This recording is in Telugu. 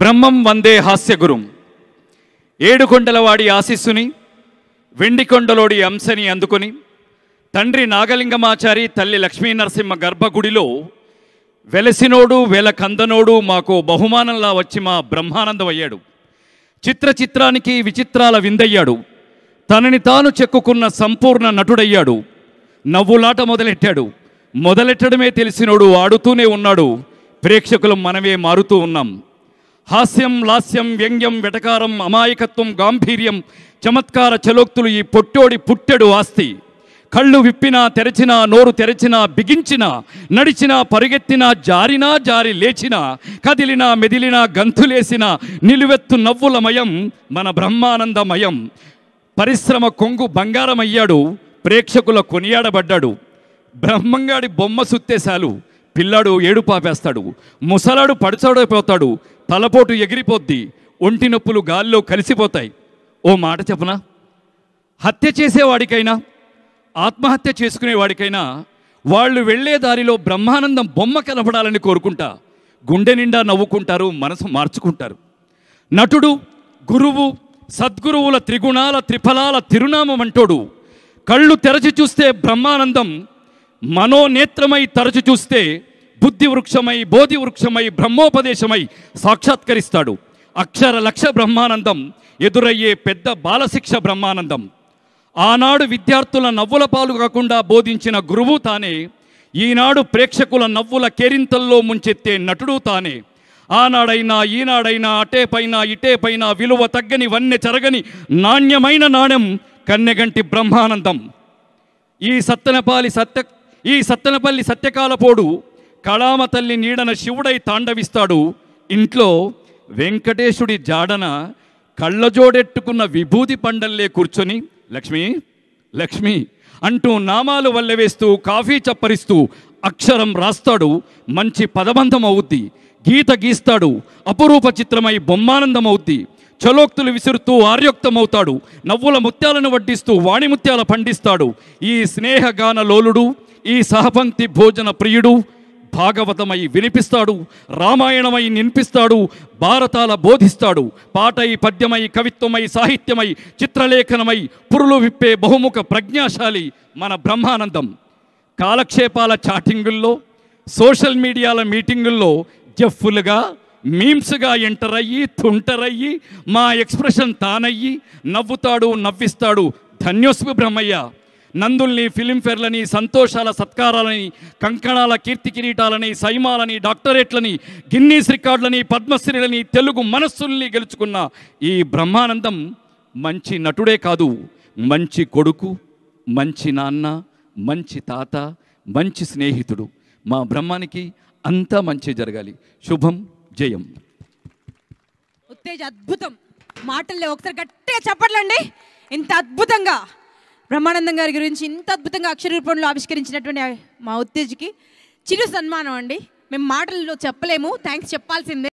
బ్రహ్మం వందే హాస్యగురుం ఏడుకొండలవాడి ఆశీస్సుని వెండికొండలోడి అంశని అందుకొని తండ్రి నాగలింగమాచారి తల్లి లక్ష్మీ నరసింహ గర్భగుడిలో వెలసినోడు వెల కందనోడు మాకు బహుమానంలా వచ్చి మా బ్రహ్మానందం అయ్యాడు చిత్ర చిత్రానికి విచిత్రాల విందయ్యాడు తనని తాను చెక్కుకున్న సంపూర్ణ నటుడయ్యాడు నవ్వులాట మొదలెట్టాడు మొదలెట్టడమే తెలిసినోడు ఆడుతూనే ఉన్నాడు ప్రేక్షకులు మనమే మారుతూ ఉన్నాం హాస్యం లాస్యం వ్యంగ్యం వెటకారం అమాయకత్వం గాంభీర్యం చమత్కార చలోక్తులు ఈ పొట్టోడి పుట్టెడు ఆస్తి కళ్ళు విప్పినా తెరచినా నోరు తెరచినా బిగించినా నడిచినా పరిగెత్తినా జారినా జారి లేచినా కదిలినా మెదిలినా గంతులేసినా నిలువెత్తు నవ్వులమయం మన బ్రహ్మానందమయం పరిశ్రమ కొంగు బంగారమయ్యాడు ప్రేక్షకుల కొనియాడబడ్డాడు బ్రహ్మంగాడి బొమ్మ సుత్తేశాలు పిల్లాడు ఏడుపాపేస్తాడు ముసలాడు పడిచోడైపోతాడు తలపోటు ఎగిరిపోద్ది ఒంటి నొప్పులు గాల్లో కలిసిపోతాయి ఓ మాట చెప్పనా హత్య చేసేవాడికైనా ఆత్మహత్య చేసుకునేవాడికైనా వాళ్ళు వెళ్ళే దారిలో బ్రహ్మానందం బొమ్మ కనపడాలని కోరుకుంటా గుండె నిండా నవ్వుకుంటారు మనసు మార్చుకుంటారు నటుడు గురువు సద్గురువుల త్రిగుణాల త్రిఫలాల తిరునామం అంటోడు కళ్ళు తెరచి చూస్తే బ్రహ్మానందం మనోనేత్రమై తరచు చూస్తే బుద్ధి వృక్షమై బోధి వృక్షమై బ్రహ్మోపదేశమై సాక్షాత్కరిస్తాడు అక్షర లక్ష బ్రహ్మానందం ఎదురయ్యే పెద్ద బాలశిక్ష బ్రహ్మానందం ఆనాడు విద్యార్థుల నవ్వుల పాలు కాకుండా బోధించిన గురువు తానే ఈనాడు ప్రేక్షకుల నవ్వుల కేరింతల్లో ముంచెత్తే నటుడు తానే ఆనాడైనా ఈనాడైనా అటే పైన ఇటే పైన విలువ తగ్గని వన్నె చెరగని నాణ్యమైన నాణ్యం కన్నెగంటి బ్రహ్మానందం ఈ సత్తెనపాలి సత్య ఈ సత్తెనపల్లి సత్యకాలపోడు కళామ తల్లి నీడన శివుడై తాండవిస్తాడు ఇంట్లో వెంకటేశుడి జాడన కళ్ళజోడెట్టుకున్న విభూతి పండల్లే కూర్చొని లక్ష్మి లక్ష్మి అంటూ నామాలు వల్లవేస్తూ కాఫీ చప్పరిస్తూ అక్షరం రాస్తాడు మంచి పదబంధం అవుద్ది గీత గీస్తాడు అపురూప చిత్రమై బొమ్మానందం అవుద్ది చలోక్తులు విసురుతూ ఆర్యోక్తమవుతాడు నవ్వుల ముత్యాలను వడ్డిస్తూ వాణిముత్యాల పండిస్తాడు ఈ స్నేహగాన లోలుడు ఈ సహపంక్తి భోజన ప్రియుడు భాగవతమై వినిపిస్తాడు రామాయణమై నినిపిస్తాడు భారతాల బోధిస్తాడు పాటై పద్యమై కవిత్వమై సాహిత్యమై చిత్రలేఖనమై పురులు విప్పే బహుముఖ ప్రజ్ఞాశాలి మన బ్రహ్మానందం కాలక్షేపాల చాటింగుల్లో సోషల్ మీడియాల మీటింగుల్లో జఫ్ఫులుగా మీమ్స్గా ఎంటర్ అయ్యి తుంటరయ్యి మా ఎక్స్ప్రెషన్ తానయ్యి నవ్వుతాడు నవ్విస్తాడు ధన్యోస్మి బ్రహ్మయ్య నందుల్ని ఫిలింఫేర్లని సంతోషాల సత్కారాలని కంకణాల కీర్తి కిరీటాలని సైమాలని డాక్టరేట్లని గిన్నీస్ రికార్డులని పద్మశ్రీలని తెలుగు మనస్సుల్ని గెలుచుకున్న ఈ బ్రహ్మానందం మంచి నటుడే కాదు మంచి కొడుకు మంచి నాన్న మంచి తాత మంచి స్నేహితుడు మా బ్రహ్మానికి అంతా మంచి జరగాలి శుభం జయం ఉత్తేజ అద్భుతం మాటల్లో ఒకసారి గట్టిగా చెప్పట్లండి ఇంత అద్భుతంగా బ్రహ్మానందం గారి గురించి ఇంత అద్భుతంగా అక్షర రూపంలో ఆవిష్కరించినటువంటి మా ఉత్తేజికి చిరు సన్మానం అండి మేము మాటల్లో చెప్పలేము థ్యాంక్స్ చెప్పాల్సిందే